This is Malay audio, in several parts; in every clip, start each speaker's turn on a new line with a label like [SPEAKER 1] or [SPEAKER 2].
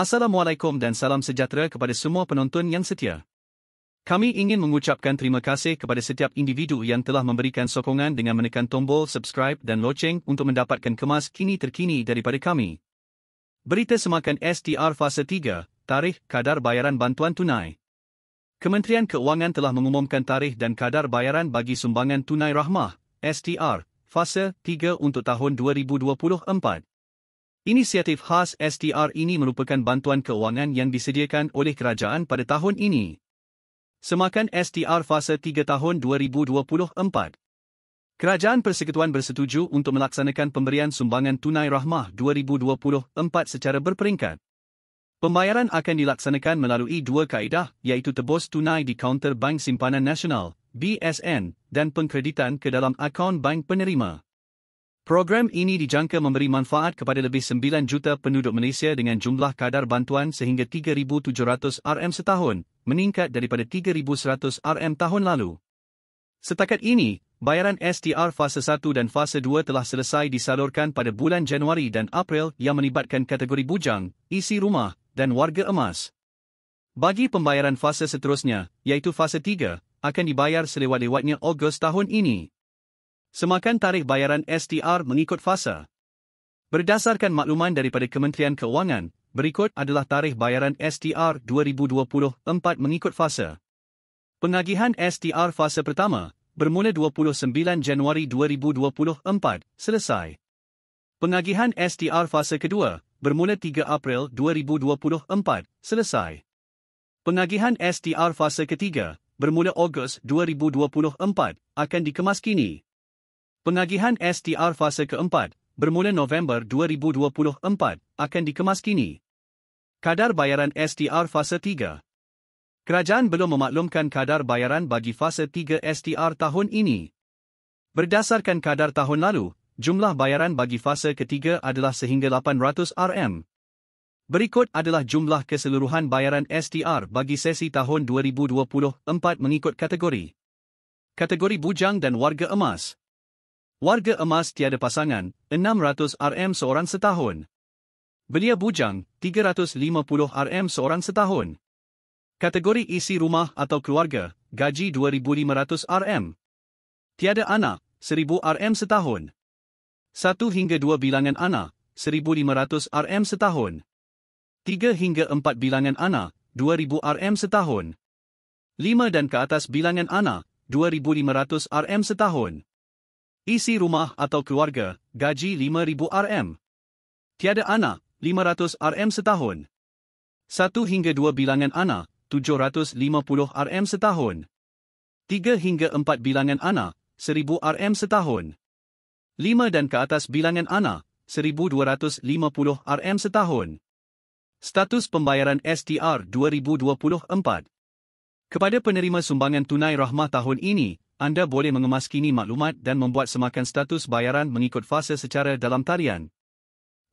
[SPEAKER 1] Assalamualaikum dan salam sejahtera kepada semua penonton yang setia. Kami ingin mengucapkan terima kasih kepada setiap individu yang telah memberikan sokongan dengan menekan tombol subscribe dan loceng untuk mendapatkan kemas kini terkini daripada kami. Berita semakan STR fasa 3, tarikh kadar bayaran bantuan tunai. Kementerian Keuangan telah mengumumkan tarikh dan kadar bayaran bagi sumbangan tunai rahmah STR fasa 3 untuk tahun 2024. Inisiatif khas STR ini merupakan bantuan keuangan yang disediakan oleh kerajaan pada tahun ini. Semakan STR fasa 3 tahun 2024. Kerajaan Persekutuan bersetuju untuk melaksanakan pemberian sumbangan tunai rahmah 2024 secara berperingkat. Pembayaran akan dilaksanakan melalui dua kaedah iaitu tebus tunai di kaunter Bank Simpanan Nasional, BSN, dan pengkreditan ke dalam akaun bank penerima. Program ini dijangka memberi manfaat kepada lebih 9 juta penduduk Malaysia dengan jumlah kadar bantuan sehingga 3,700 RM setahun, meningkat daripada 3,100 RM tahun lalu. Setakat ini, bayaran STR fasa 1 dan fasa 2 telah selesai disalurkan pada bulan Januari dan April yang melibatkan kategori bujang, isi rumah, dan warga emas. Bagi pembayaran fasa seterusnya, iaitu fasa 3, akan dibayar selewat-lewatnya Ogos tahun ini semakan tarikh bayaran STR mengikut fasa. Berdasarkan makluman daripada Kementerian Keuangan, berikut adalah tarikh bayaran STR 2024 mengikut fasa. Pengagihan STR fasa pertama bermula 29 Januari 2024, selesai. Pengagihan STR fasa kedua bermula 3 April 2024, selesai. Pengagihan STR fasa ketiga bermula Ogos 2024 akan dikemas kini. Pengagihan STR fasa keempat, bermula November 2024, akan dikemas kini. Kadar bayaran STR fasa 3 Kerajaan belum memaklumkan kadar bayaran bagi fasa 3 STR tahun ini. Berdasarkan kadar tahun lalu, jumlah bayaran bagi fasa ketiga adalah sehingga 800 RM. Berikut adalah jumlah keseluruhan bayaran STR bagi sesi tahun 2024 mengikut kategori. Kategori bujang dan warga emas warga emas tiada pasangan, 600 RM seorang setahun. Belia bujang, 350 RM seorang setahun. Kategori isi rumah atau keluarga, gaji 2,500 RM. Tiada anak, 1,000 RM setahun. Satu hingga dua bilangan anak, 1,500 RM setahun. Tiga hingga empat bilangan anak, 2,000 RM setahun. Lima dan ke atas bilangan anak, 2,500 RM setahun. Isi rumah atau keluarga, gaji 5,000 RM. Tiada anak, 500 RM setahun. Satu hingga dua bilangan anak, 750 RM setahun. Tiga hingga empat bilangan anak, 1,000 RM setahun. Lima dan ke atas bilangan anak, 1,250 RM setahun. Status pembayaran STR 2024 Kepada penerima sumbangan tunai rahmah tahun ini, anda boleh mengemas kini maklumat dan membuat semakan status bayaran mengikut fasa secara dalam tarian.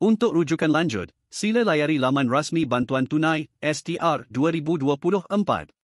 [SPEAKER 1] Untuk rujukan lanjut, sila layari laman rasmi bantuan tunai STR 2024.